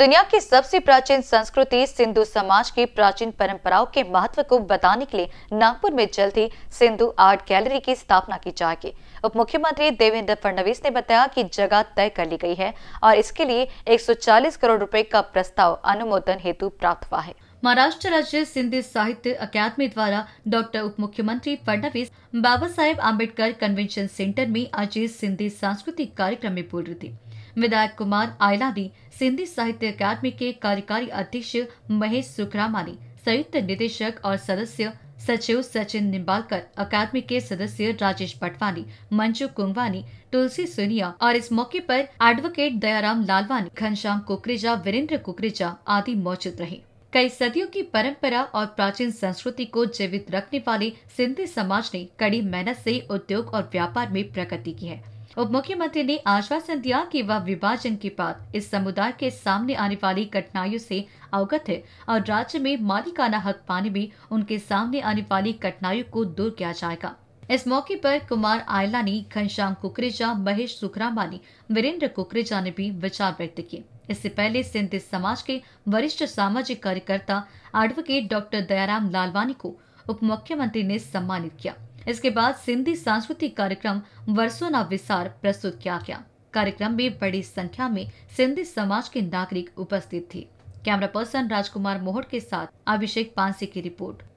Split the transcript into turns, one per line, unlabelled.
दुनिया की सबसे प्राचीन संस्कृति सिंधु समाज की प्राचीन परंपराओं के महत्व को बताने के लिए नागपुर में जल्द ही सिंधु आर्ट गैलरी की स्थापना की जाएगी उप मुख्यमंत्री देवेंद्र फडणवीस ने बताया कि जगह तय कर ली गई है और इसके लिए 140 करोड़ रुपए का प्रस्ताव अनुमोदन हेतु प्राप्त हुआ है महाराष्ट्र राज्य सिंधी साहित्य अकादमी द्वारा डॉक्टर उप मुख्यमंत्री फडणवीस बाबा साहेब आम्बेडकर कन्वेंशन सेंटर में आज सिंधी सांस्कृतिक कार्यक्रम में बोल रही थी विधायक कुमार आयला ने सिंधी साहित्य अकादमी के कार्यकारी अध्यक्ष महेश सुखरामा ने संयुक्त निदेशक और सदस्य सचिव सचिन निम्बालकर अकादमी के सदस्य राजेश पटवानी मंजू कुंगवानी तुलसी सुनिया और इस मौके पर एडवोकेट दयाराम लालवानी घनश्याम कुकरेजा वीरेंद्र कुकरेजा आदि मौजूद रहे कई सदियों की परंपरा और प्राचीन संस्कृति को जीवित रखने वाले सिंधी समाज ने कड़ी मेहनत से उद्योग और व्यापार में प्रगति की है उप मुख्यमंत्री ने आश्वासन दिया कि वह विभाजन के बाद इस समुदाय के सामने आने वाली कठिनाइयों से अवगत है और राज्य में मालिकाना हक पाने में उनके सामने आने वाली कठिनाइयों को दूर किया जाएगा इस मौके पर कुमार आयलानी घनश्याम कुकरेजा महेश सुखरामानी वीरेंद्र कुकरेजा ने भी विचार व्यक्त किए इससे पहले सिंधी समाज के वरिष्ठ सामाजिक कार्यकर्ता एडवोकेट डॉक्टर दयाराम लालवानी को उप मुख्यमंत्री ने सम्मानित किया इसके बाद सिंधी सांस्कृतिक कार्यक्रम वर्षो ना विसार प्रस्तुत किया गया कार्यक्रम में बड़ी संख्या में सिंधी समाज के नागरिक उपस्थित थे कैमरा पर्सन राजकुमार मोहट के साथ अभिषेक पांसी की रिपोर्ट